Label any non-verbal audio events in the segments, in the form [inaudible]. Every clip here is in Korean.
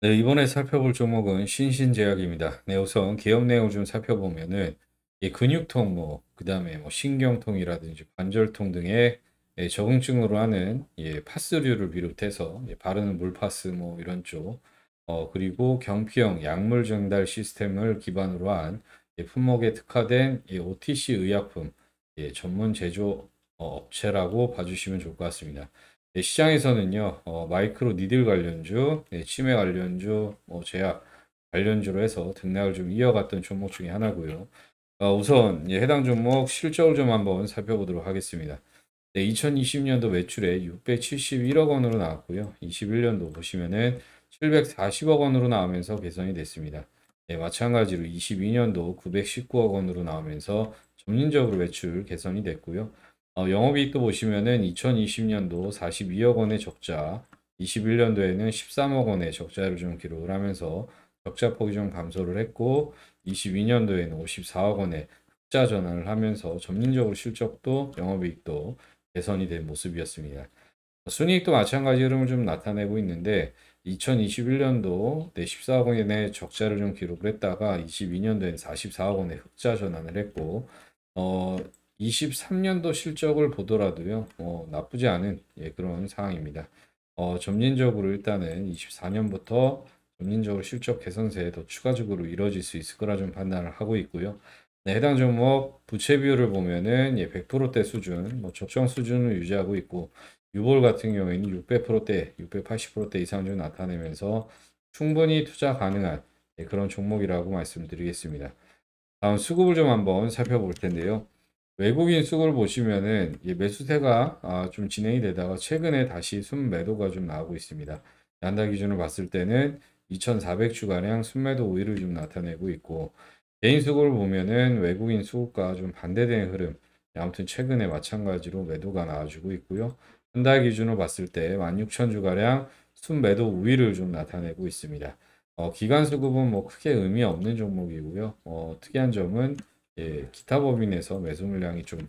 네, 이번에 살펴볼 종목은 신신제약입니다. 네, 우선 개혁 내용을 좀 살펴보면은 예, 근육통, 뭐, 그 다음에 뭐 신경통이라든지 관절통 등의 예, 적응증으로 하는 예, 파스류를 비롯해서 예, 바르는 물파스 뭐 이런 쪽, 어, 그리고 경피형 약물 전달 시스템을 기반으로 한 예, 품목에 특화된 예, OTC 의약품 예, 전문 제조 어, 업체라고 봐주시면 좋을 것 같습니다. 예, 시장에서는요, 어, 마이크로 니들 관련주, 예, 치매 관련주, 뭐 제약 관련주로 해서 등락을 좀 이어갔던 종목 중에 하나고요. 어, 우선 예, 해당 종목 실적을 좀 한번 살펴보도록 하겠습니다. 네, 2020년도 매출에 671억 원으로 나왔고요. 21년도 보시면은 740억 원으로 나오면서 개선이 됐습니다. 네, 마찬가지로 22년도 919억 원으로 나오면서 점진적으로 매출 개선이 됐고요. 어, 영업이익도 보시면은 2020년도 42억 원의 적자, 21년도에는 13억 원의 적자를 좀 기록을 하면서 적자 폭이 좀 감소를 했고 22년도에는 54억 원의 흑자 전환을 하면서 점진적으로 실적도 영업이익도 개선이 된 모습이었습니다. 순이익도 마찬가지 흐름을 좀 나타내고 있는데 2021년도 내 14억 원의 적자를 좀 기록을 했다가 22년도에는 44억 원의 흑자 전환을 했고 어, 23년도 실적을 보더라도요, 어, 나쁘지 않은 예, 그런 상황입니다. 어, 점진적으로 일단은 24년부터 점진적으로 실적 개선세에 더 추가적으로 이뤄질 수 있을 거라 좀 판단을 하고 있고요. 네, 해당 종목 부채 비율을 보면은 예, 100%대 수준, 뭐 적정 수준을 유지하고 있고 유볼 같은 경우에는 600%대, 680%대 이상 을 나타내면서 충분히 투자 가능한 예, 그런 종목이라고 말씀드리겠습니다. 다음 수급을 좀 한번 살펴볼 텐데요. 외국인 수급을 보시면은 매수세가 아, 좀 진행이 되다가 최근에 다시 순매도가 좀 나오고 있습니다. 연달 기준으로 봤을 때는 2,400주가량 순매도 우위를 좀 나타내고 있고 개인 수급을 보면은 외국인 수급과 좀 반대되는 흐름 아무튼 최근에 마찬가지로 매도가 나와주고 있고요. 한달 기준으로 봤을 때 16,000주가량 순매도 우위를 좀 나타내고 있습니다. 어, 기간 수급은 뭐 크게 의미 없는 종목이고요. 어, 특이한 점은 예, 기타 법인에서 매수 물량이 좀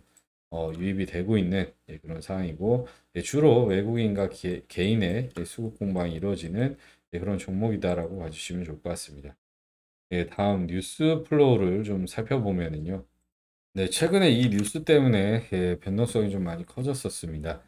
어, 유입이 되고 있는 예, 그런 상황이고 예, 주로 외국인과 개, 인의 예, 수급 공방이 이루어지는 예, 그런 종목이다라고 봐주시면 좋을 것 같습니다. 예, 다음 뉴스 플로우를 좀 살펴보면은요. 네, 최근에 이 뉴스 때문에 변동성이 좀 많이 커졌었습니다.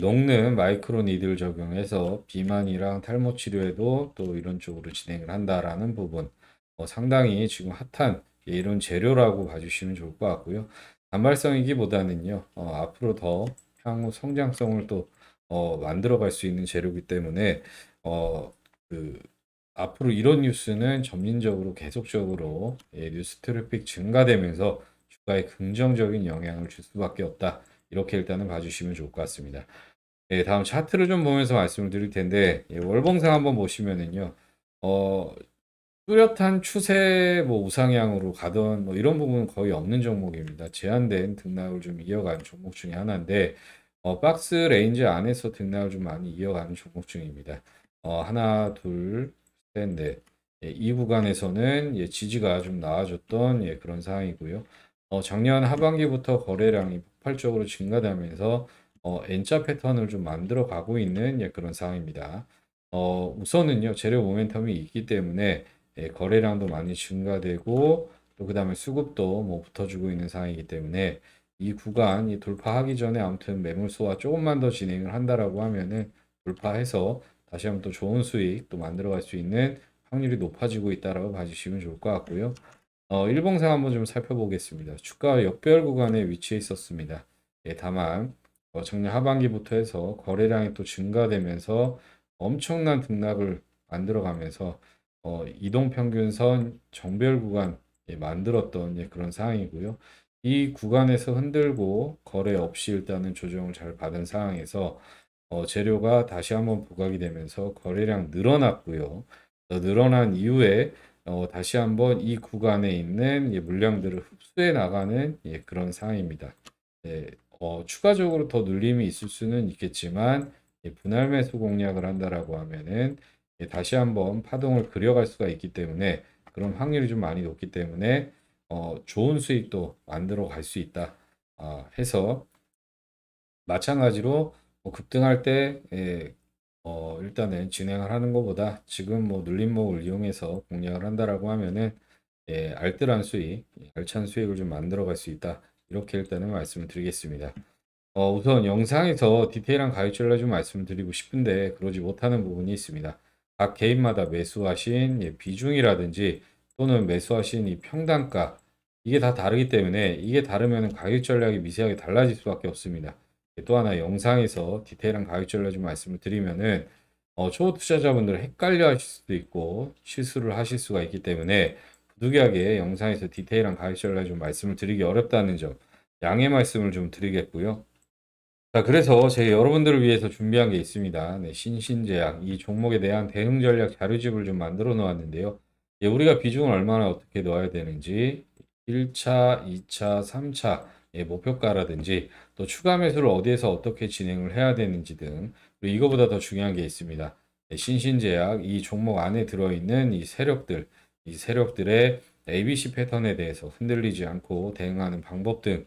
녹는 마이크로 니드를 적용해서 비만이랑 탈모 치료에도 또 이런 쪽으로 진행을 한다라는 부분 어, 상당히 지금 핫한 예, 이런 재료라고 봐주시면 좋을 것 같고요. 단발성이기보다는요, 어, 앞으로 더 향후 성장성을 또 어, 만들어갈 수 있는 재료이기 때문에 어, 그 앞으로 이런 뉴스는 점진적으로 계속적으로 예, 뉴스 트래픽 증가되면서 주가에 긍정적인 영향을 줄 수밖에 없다. 이렇게 일단은 봐주시면 좋을 것 같습니다. 예, 다음 차트를 좀 보면서 말씀을 드릴 텐데 예, 월봉상 한번 보시면은요. 어, 뚜렷한 추세 뭐 우상향으로 가던 뭐 이런 부분은 거의 없는 종목입니다. 제한된 등락을 좀이어가 종목 중에 하나인데 어, 박스 레인지 안에서 등락을 좀 많이 이어가는 종목 중입니다. 어, 하나 둘 셋 넷이 예, 구간에서는 예, 지지가 좀 나와줬던 예, 그런 상황이고요. 어, 작년 하반기부터 거래량이 폭발적으로 증가되면서 어, N자 패턴을 좀 만들어 가고 있는 예, 그런 상황입니다. 어, 우선은요 재료 모멘텀이 있기 때문에 예, 거래량도 많이 증가되고 또 그 다음에 수급도 뭐 붙어주고 있는 상황이기 때문에 이 구간이 돌파하기 전에 아무튼 매물 소화 조금만 더 진행을 한다라고 하면은 돌파해서 다시 한번 또 좋은 수익 또 만들어갈 수 있는 확률이 높아지고 있다라고 봐주시면 좋을 것 같고요. 어, 일봉상 한번 좀 살펴보겠습니다. 주가 역별 구간에 위치해 있었습니다. 예, 다만 어, 작년 하반기부터 해서 거래량이 또 증가되면서 엄청난 등락을 만들어가면서 어, 이동 평균선 정별 구간 예, 만들었던 예, 그런 상황이고요. 이 구간에서 흔들고 거래 없이 일단은 조정을 잘 받은 상황에서 어, 재료가 다시 한번 부각이 되면서 거래량 늘어났고요. 어, 늘어난 이후에 어, 다시 한번 이 구간에 있는 예, 물량들을 흡수해 나가는 예, 그런 상황입니다. 예, 어, 추가적으로 더 눌림이 있을 수는 있겠지만 예, 분할 매수 공략을 한다라고 하면은 예, 다시 한번 파동을 그려갈 수가 있기 때문에 그런 확률이 좀 많이 높기 때문에 어, 좋은 수익도 만들어 갈 수 있다 어, 해서 마찬가지로 뭐 급등할 때 예, 어, 일단은 진행을 하는 것보다 지금 뭐 눌림목을 이용해서 공략을 한다라고 하면은 예, 알뜰한 수익, 알찬 수익을 좀 만들어 갈 수 있다 이렇게 일단은 말씀을 드리겠습니다. 어, 우선 영상에서 디테일한 가이드를 좀 말씀드리고 싶은데 그러지 못하는 부분이 있습니다. 각 개인마다 매수하신 예, 비중이라든지 또는 매수하신 이 평단가 이게 다 다르기 때문에 이게 다르면 가격 전략이 미세하게 달라질 수밖에 없습니다. 예, 또 하나 영상에서 디테일한 가격 전략 좀 말씀을 드리면은 어, 초보 투자자분들 헷갈려 하실 수도 있고 실수를 하실 수가 있기 때문에 부득이하게 영상에서 디테일한 가격 전략 좀 말씀을 드리기 어렵다는 점 양해 말씀을 좀 드리겠고요. 자, 그래서 제 여러분들을 위해서 준비한 게 있습니다. 네, 신신제약 이 종목에 대한 대응 전략 자료집을 좀 만들어 놓았는데요. 예, 우리가 비중을 얼마나 어떻게 넣어야 되는지 1차, 2차, 3차 예, 목표가라든지 또 추가 매수를 어디에서 어떻게 진행을 해야 되는지 등 그리고 이거보다 더 중요한 게 있습니다. 예, 신신제약 이 종목 안에 들어있는 이 세력들 이 세력들의 ABC 패턴에 대해서 흔들리지 않고 대응하는 방법 등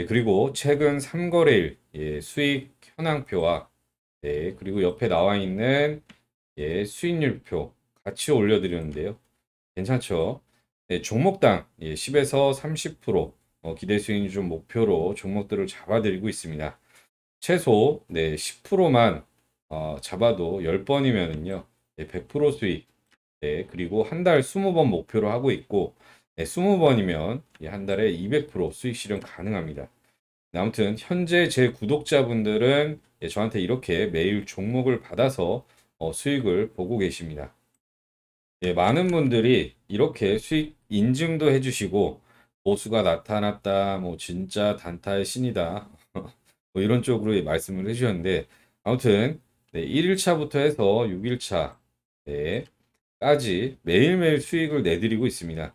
예, 그리고 최근 3거래일 예, 수익 현황표와 네, 그리고 옆에 나와 있는 예, 수익률표 같이 올려드렸는데요. 괜찮죠? 네, 종목당 예, 10에서 30% 어, 기대 수익률 목표로 종목들을 잡아드리고 있습니다. 최소 네, 10%만 어, 잡아도 1 0번이면요 네, 100% 수익. 네, 그리고 한 달 20번 목표로 하고 있고 20번이면 한 달에 200% 수익 실현 가능합니다. 아무튼 현재 제 구독자분들은 예, 저한테 이렇게 매일 종목을 받아서 어, 수익을 보고 계십니다. 예, 많은 분들이 이렇게 수익 인증도 해주시고 보수가 뭐 나타났다, 뭐 진짜 단타의 신이다 [laughs] 뭐 이런 쪽으로 예, 말씀을 해주셨는데 아무튼 1일차부터 해서 6일차까지 매일매일 수익을 내드리고 있습니다.